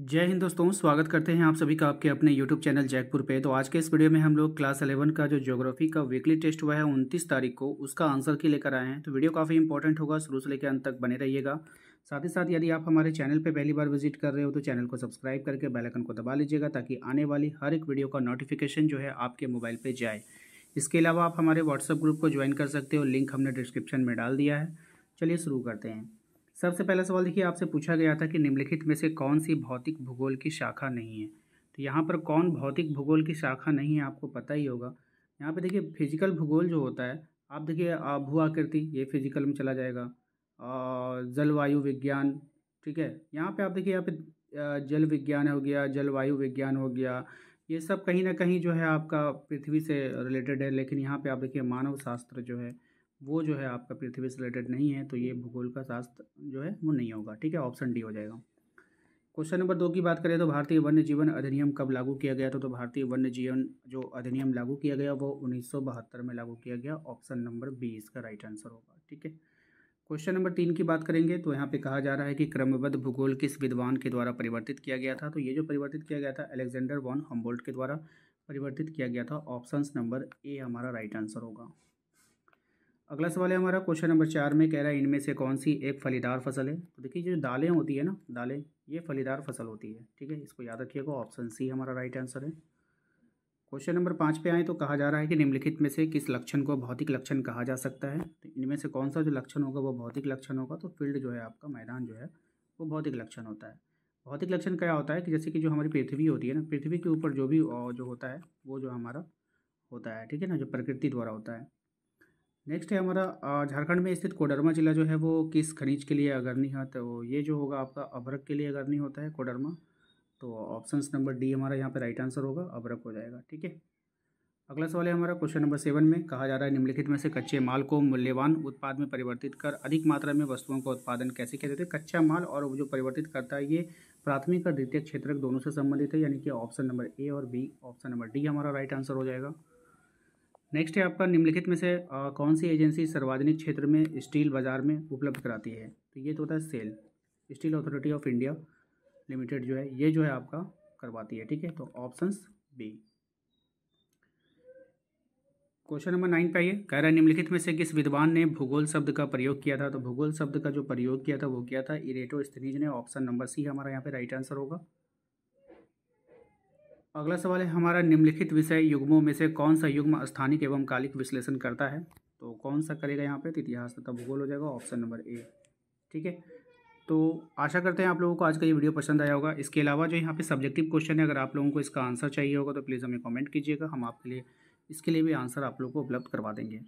जय हिंद दोस्तों स्वागत करते हैं आप सभी का आपके अपने YouTube चैनल जैकपुर पे तो आज के इस वीडियो में हम लोग क्लास 11 का जो ज्योग्राफी का वीकली टेस्ट हुआ है 29 तारीख को उसका आंसर की लेकर आए हैं तो वीडियो काफ़ी इंपॉर्टेंट होगा शुरू से लेकर अंत तक बने रहिएगा साथ ही साथ यदि आप हमारे चैनल पर पहली बार विजिट कर रहे हो तो चैनल को सब्सक्राइब करके बैलकन को दबा लीजिएगा ताकि आने वाली हर एक वीडियो का नोटिफिकेशन जो है आपके मोबाइल पर जाए इसके अलावा आप हमारे व्हाट्सअप ग्रुप को ज्वाइन कर सकते हो लिंक हमने डिस्क्रिप्शन में डाल दिया है चलिए शुरू करते हैं सबसे पहला सवाल देखिए आपसे पूछा गया था कि निम्नलिखित में से कौन सी भौतिक भूगोल की शाखा नहीं है तो यहाँ पर कौन भौतिक भूगोल की शाखा नहीं है आपको पता ही होगा यहाँ पर देखिए फिजिकल भूगोल जो होता है आप देखिए भू आकृति ये फिजिकल में चला जाएगा जलवायु विज्ञान ठीक है यहाँ पर आप देखिए यहाँ पर जल विज्ञान हो गया जलवायु विज्ञान हो गया ये सब कहीं ना कहीं जो है आपका पृथ्वी से रिलेटेड है लेकिन यहाँ पे आप देखिए मानव शास्त्र जो है वो जो है आपका पृथ्वी से रिलेटेड नहीं है तो ये भूगोल का शास्त्र जो है वो नहीं होगा ठीक है ऑप्शन डी हो जाएगा क्वेश्चन नंबर दो की बात करें तो भारतीय वन्य जीवन अधिनियम कब लागू किया गया था तो भारतीय वन्य जीवन जो अधिनियम लागू किया गया वो उन्नीस में लागू किया गया ऑप्शन नंबर बी इसका राइट आंसर होगा ठीक है क्वेश्चन नंबर तीन की बात करेंगे तो यहाँ पे कहा जा रहा है कि क्रमबद्ध भूगोल किस विद्वान के द्वारा परिवर्तित किया गया था तो ये जो परिवर्तित किया गया था अलेक्जेंडर वॉन हम्बोल्ट के द्वारा परिवर्तित किया गया था ऑप्शन नंबर ए हमारा राइट आंसर होगा अगला सवाल है हमारा क्वेश्चन नंबर चार में कह रहा है इनमें से कौन सी एक फलीदार फसल है तो देखिए जो दालें होती है ना दालें ये फलीदार फसल होती है ठीक है इसको याद रखिएगा ऑप्शन सी हमारा राइट आंसर है क्वेश्चन नंबर पाँच पे आए तो कहा जा रहा है कि निम्नलिखित में से किस लक्षण को भौतिक लक्षण कहा जा सकता है तो इनमें से कौन सा जो लक्षण होगा वो भौतिक लक्षण होगा तो फील्ड जो है आपका मैदान जो है वो भौतिक लक्षण होता है भौतिक लक्षण क्या होता है कि जैसे कि जो हमारी पृथ्वी होती है ना पृथ्वी के ऊपर जो भी जो होता है वो जो हमारा होता है ठीक है ना जो प्रकृति द्वारा होता है नेक्स्ट है हमारा झारखंड में स्थित कोडरमा जिला जो है वो किस खनिज के लिए अग्रणी है तो ये जो होगा आपका अभरक के लिए अग्रणी होता है कोडरमा तो ऑप्शन नंबर डी हमारा यहाँ पर राइट आंसर होगा अभरक हो जाएगा ठीक है अगला सवाल है हमारा क्वेश्चन नंबर सेवन में कहा जा रहा है निम्नलिखित में से कच्चे माल को मूल्यवान उत्पाद में परिवर्तित कर अधिक मात्रा में वस्तुओं का उत्पादन कैसे कहते थे कच्चा माल और जो परिवर्तित करता है ये प्राथमिक और द्वितीय क्षेत्र दोनों से संबंधित है यानी कि ऑप्शन नंबर ए और बी ऑप्शन नंबर डी हमारा राइट आंसर हो जाएगा नेक्स्ट है आपका निम्नलिखित में से आ, कौन सी एजेंसी सार्वजनिक क्षेत्र में स्टील बाजार में उपलब्ध कराती है तो ये तो होता है SAIL steel authority of India limited जो है ये जो है आपका करवाती है ठीक है तो options B question number nine पे आइए कह रहा है निम्नलिखित में से किस विद्वान ने भूगोल शब्द का प्रयोग किया था तो भूगोल शब्द का जो प्रयोग किया था वो किया था इरेटो स्थनीज ने ऑप्शन नंबर सी हमारा यहाँ पे राइट आंसर होगा अगला सवाल है हमारा निम्नलिखित विषय युग्मों में से कौन सा युग्म स्थानिक एवं कालिक विश्लेषण करता है तो कौन सा करेगा यहाँ पे तो इतिहास तथा भूगोल हो जाएगा ऑप्शन नंबर ए ठीक है तो आशा करते हैं आप लोगों को आज का ये वीडियो पसंद आया होगा इसके अलावा जो यहाँ पे सब्जेक्टिव क्वेश्चन है अगर आप लोगों को इसका आंसर चाहिए होगा तो प्लीज़ हमें कमेंट कीजिएगा हम आपके लिए इसके लिए भी आंसर आप लोग को उपलब्ध करवा देंगे